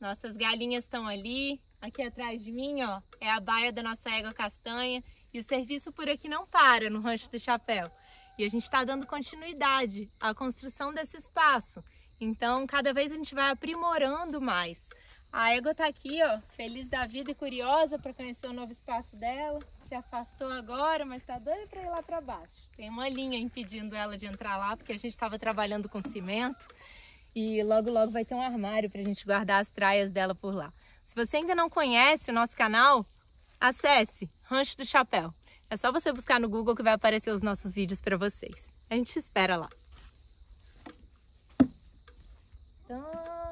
Nossas galinhas estão ali. Aqui atrás de mim, ó, é a baia da nossa égua castanha. E o serviço por aqui não para no Rancho do Chapéu. E a gente está dando continuidade à construção desse espaço. Então, cada vez a gente vai aprimorando mais. A égua está aqui, ó, feliz da vida e curiosa para conhecer o novo espaço dela. Se afastou agora, mas está doida para ir lá para baixo. Tem uma linha impedindo ela de entrar lá, porque a gente estava trabalhando com cimento e logo logo vai ter um armário para a gente guardar as traias dela por lá. Se você ainda não conhece o nosso canal, acesse Rancho do Chapéu. É só você buscar no Google que vai aparecer os nossos vídeos para vocês. A gente espera lá. Então...